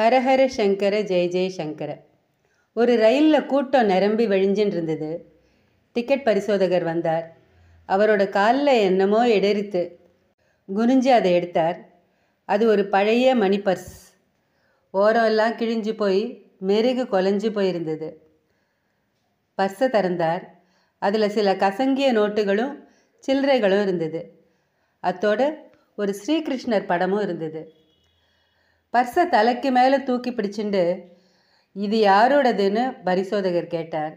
ஹரஹர சங்கர ஜெய ஜெய சங்கர ஒரு ரயிலில் கூட்டம் நிரம்பி வெழிஞ்சின்னு இருந்தது டிக்கெட் பரிசோதகர் வந்தார் அவரோட காலில் என்னமோ எடுத்து குனிஞ்சு அதை எடுத்தார் அது ஒரு பழைய மணி பர்ஸ் ஓரம் எல்லாம் கிழிஞ்சு போய் மெருகு கொலைஞ்சு போயிருந்தது பர்ஸை திறந்தார் அதில் சில கசங்கிய நோட்டுகளும் சில்லறைகளும் இருந்தது அத்தோடு ஒரு ஸ்ரீகிருஷ்ணர் படமும் இருந்தது பர்ஸை தலைக்கு மேலே தூக்கி பிடிச்சிண்டு இது யாரோடதுன்னு பரிசோதகர் கேட்டார்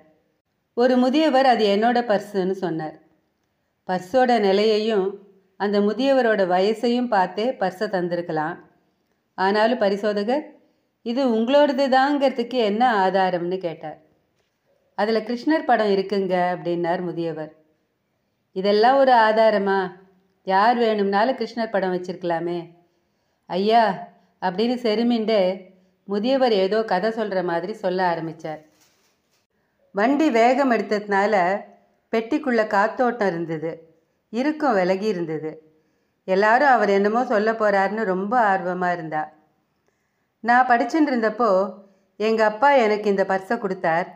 ஒரு முதியவர் அது என்னோட பர்ஸுன்னு சொன்னார் பர்ஸோட நிலையையும் அந்த முதியவரோட வயசையும் பார்த்தே பர்ஸை தந்திருக்கலாம் ஆனாலும் பரிசோதகர் இது உங்களோடது தாங்கிறதுக்கு என்ன ஆதாரம்னு கேட்டார் அதில் கிருஷ்ணர் படம் இருக்குங்க அப்படின்னார் முதியவர் இதெல்லாம் ஒரு ஆதாரமா யார் வேணும்னாலும் கிருஷ்ணர் படம் வச்சுருக்கலாமே ஐயா அப்படின்னு செருமிண்டு முதியவர் ஏதோ கதை சொல்கிற மாதிரி சொல்ல ஆரம்பித்தார் வண்டி வேகம் எடுத்ததுனால பெட்டிக்குள்ளே காத்தோட்டம் இருந்தது இருக்கும் விலகி இருந்தது எல்லாரும் அவர் என்னமோ சொல்ல போகிறாருன்னு ரொம்ப ஆர்வமாக இருந்தா நான் படிச்சுட்டு இருந்தப்போ எங்கள் அப்பா எனக்கு இந்த பர்ஸை கொடுத்தார்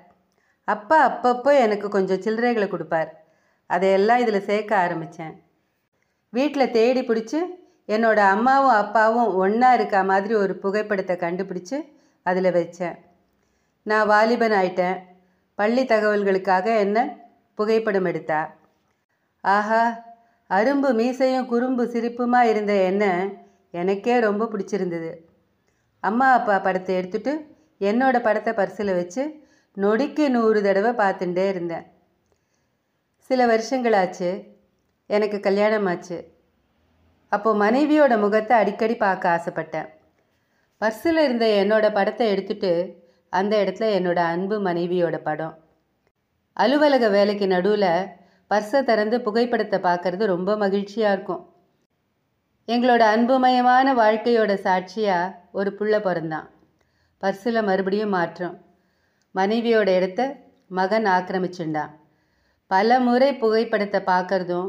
அப்பா அப்பப்போ எனக்கு கொஞ்சம் சில்லறைகளை கொடுப்பார் அதையெல்லாம் இதில் சேர்க்க ஆரம்பித்தேன் வீட்டில் தேடி பிடிச்சி என்னோடய அம்மாவும் அப்பாவும் ஒன்றா இருக்க மாதிரி ஒரு புகைப்படத்தை கண்டுபிடிச்சு அதில் வச்சேன் நான் வாலிபன் ஆயிட்டேன் பள்ளி தகவல்களுக்காக என்ன புகைப்படம் எடுத்தா ஆஹா அரும்பு மீசையும் குறும்பு சிரிப்புமா இருந்த என்ன எனக்கே ரொம்ப பிடிச்சிருந்தது அம்மா அப்பா படத்தை எடுத்துட்டு என்னோடய படத்தை பரிசில் வச்சு நொடிக்கு நூறு தடவை பார்த்துட்டே இருந்தேன் சில வருஷங்களாச்சு எனக்கு கல்யாணம் ஆச்சு அப்போது மனைவியோட முகத்தை அடிக்கடி பார்க்க ஆசைப்பட்டேன் பர்ஸில் இருந்த என்னோட படத்தை எடுத்துட்டு அந்த இடத்துல என்னோட அன்பு மனைவியோட படம் அலுவலக வேலைக்கு நடுவில் பர்ஸை திறந்து புகைப்படத்தை பார்க்கறது ரொம்ப மகிழ்ச்சியாக இருக்கும் எங்களோட அன்புமயமான வாழ்க்கையோட சாட்சியாக ஒரு புள்ள பிறந்தான் பர்ஸில் மறுபடியும் மாற்றம் மனைவியோட இடத்த மகன் ஆக்கிரமிச்சுண்டான் பல முறை புகைப்படத்தை பார்க்கறதும்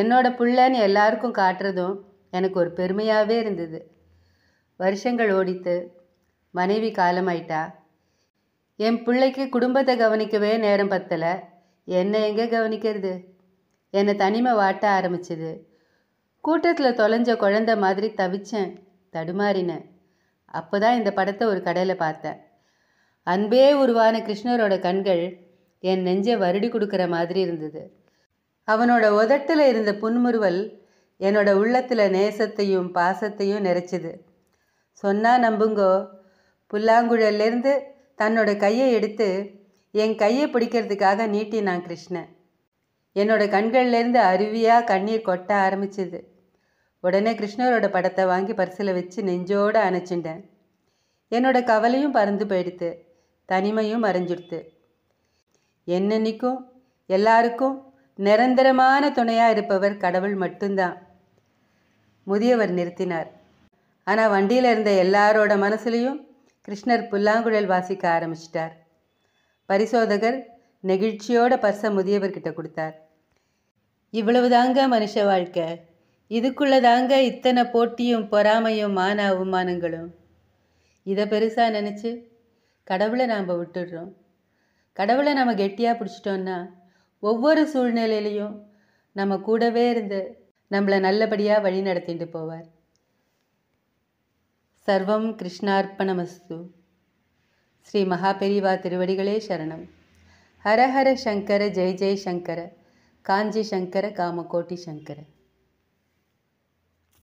என்னோட புள்ளன்னு எல்லாருக்கும் காட்டுறதும் எனக்கு ஒரு பெருமையாகவே இருந்தது வருஷங்கள் ஓடித்து மனைவி காலமாயிட்டா என் பிள்ளைக்கு குடும்பத்தை கவனிக்கவே நேரம் பத்தலை என்னை எங்கே கவனிக்கிறது என்னை தனிமை வாட்ட ஆரம்பிச்சது கூட்டத்தில் தொலைஞ்ச குழந்த மாதிரி தவிச்சேன் தடுமாறினேன் அப்போ தான் இந்த படத்தை ஒரு கடையில் பார்த்தேன் அன்பே உருவான கிருஷ்ணரோட கண்கள் என் நெஞ்சை வருடி கொடுக்குற மாதிரி இருந்தது அவனோட உதட்டில் இருந்த புன்முறுவல் என்னோட உள்ளத்தில் நேசத்தையும் பாசத்தையும் நிறைச்சிது சொன்னால் நம்புங்கோ புல்லாங்குழல்லேருந்து தன்னோட கையை எடுத்து என் கையை பிடிக்கிறதுக்காக நீட்டினான் கிருஷ்ணன் என்னோட கண்கள்லேருந்து அருவியாக கண்ணீர் கொட்ட ஆரம்பிச்சது உடனே கிருஷ்ணரோட படத்தை வாங்கி பரிசில் வச்சு நெஞ்சோடு அணைச்சிட்டேன் என்னோட கவலையும் பறந்து போயிடுத்து தனிமையும் மறைஞ்சிடுத்து என்னன்னைக்கும் எல்லாருக்கும் நிரந்தரமான துணையாக இருப்பவர் கடவுள் மட்டும்தான் முதியவர் நிறுத்தினார் ஆனால் வண்டியில் இருந்த எல்லாரோட மனசுலையும் கிருஷ்ணர் புல்லாங்குழல் வாசிக்க ஆரம்பிச்சிட்டார் பரிசோதகர் நெகிழ்ச்சியோட பர்ச முதியவர்கிட்ட கொடுத்தார் இவ்வளவு தாங்க மனுஷ வாழ்க்கை இதுக்குள்ளே தாங்க இத்தனை போட்டியும் பொறாமையும் மான அவமானங்களும் இதை பெருசாக நினச்சி கடவுளை நாம் விட்டுடுறோம் கடவுளை நம்ம கெட்டியாக பிடிச்சிட்டோன்னா ஒவ்வொரு சூழ்நிலையிலையும் நம்ம கூடவே இருந்து நம்மளை நல்லபடியாக வழி நடத்திட்டு போவார் சர்வம் கிருஷ்ணார்ப்பணமஸ்து ஸ்ரீ மகாபெரிவா திருவடிகளே சரணம் ஹரஹர சங்கர ஜெய் ஜெய் சங்கர காஞ்சி சங்கர காமகோட்டி சங்கர